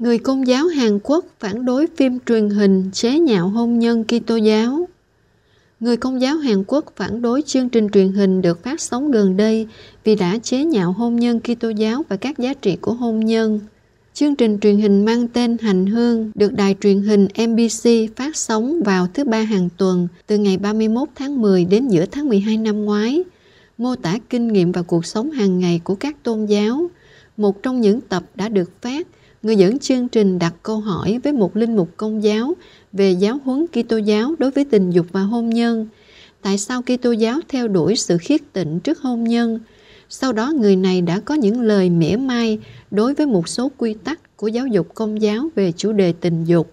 người công giáo Hàn Quốc phản đối phim truyền hình chế nhạo hôn nhân Kitô giáo. Người công giáo Hàn Quốc phản đối chương trình truyền hình được phát sóng gần đây vì đã chế nhạo hôn nhân Kitô giáo và các giá trị của hôn nhân. Chương trình truyền hình mang tên Hành Hương được đài truyền hình MBC phát sóng vào thứ ba hàng tuần từ ngày 31 tháng 10 đến giữa tháng 12 năm ngoái, mô tả kinh nghiệm và cuộc sống hàng ngày của các tôn giáo. Một trong những tập đã được phát người dẫn chương trình đặt câu hỏi với một linh mục công giáo về giáo huấn Kitô giáo đối với tình dục và hôn nhân. Tại sao Kitô giáo theo đuổi sự khiết tịnh trước hôn nhân? Sau đó người này đã có những lời mỉa mai đối với một số quy tắc của giáo dục công giáo về chủ đề tình dục.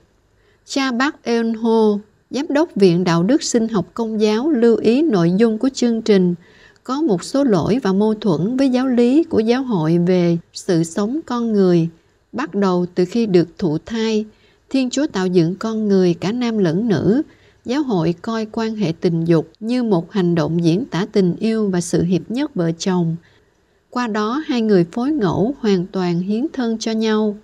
Cha bác Eon Ho, Giám đốc Viện Đạo đức Sinh học Công giáo lưu ý nội dung của chương trình có một số lỗi và mâu thuẫn với giáo lý của giáo hội về sự sống con người – Bắt đầu từ khi được thụ thai, Thiên Chúa tạo dựng con người cả nam lẫn nữ. Giáo hội coi quan hệ tình dục như một hành động diễn tả tình yêu và sự hiệp nhất vợ chồng. Qua đó hai người phối ngẫu hoàn toàn hiến thân cho nhau.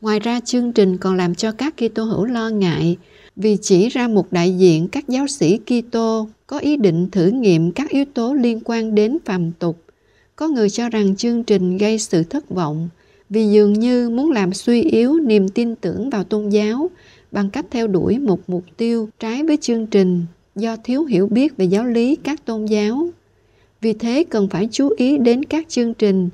Ngoài ra chương trình còn làm cho các Kitô hữu lo ngại vì chỉ ra một đại diện các giáo sĩ Kitô có ý định thử nghiệm các yếu tố liên quan đến phàm tục. Có người cho rằng chương trình gây sự thất vọng vì dường như muốn làm suy yếu niềm tin tưởng vào tôn giáo bằng cách theo đuổi một mục tiêu trái với chương trình do thiếu hiểu biết về giáo lý các tôn giáo vì thế cần phải chú ý đến các chương trình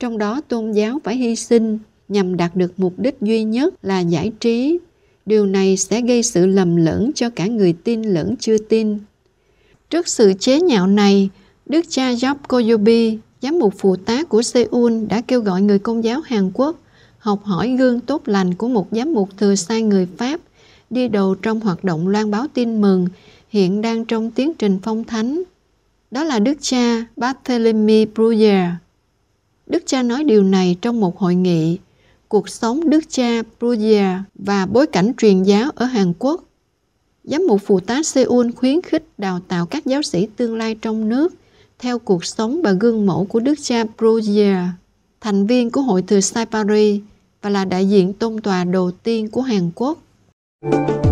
trong đó tôn giáo phải hy sinh nhằm đạt được mục đích duy nhất là giải trí điều này sẽ gây sự lầm lẫn cho cả người tin lẫn chưa tin trước sự chế nhạo này đức cha job koyobi giám mục phụ tá của Seoul đã kêu gọi người công giáo Hàn Quốc học hỏi gương tốt lành của một giám mục thừa sai người Pháp đi đầu trong hoạt động loan báo tin mừng hiện đang trong tiến trình phong thánh. Đó là Đức cha Barthélemy Bruyère. Đức cha nói điều này trong một hội nghị cuộc sống Đức cha Bruyère và bối cảnh truyền giáo ở Hàn Quốc. Giám mục phụ tá Seoul khuyến khích đào tạo các giáo sĩ tương lai trong nước theo cuộc sống và gương mẫu của đức cha Brugier, thành viên của hội thừa Sai Paris và là đại diện tôn tòa đầu tiên của Hàn Quốc. Thank you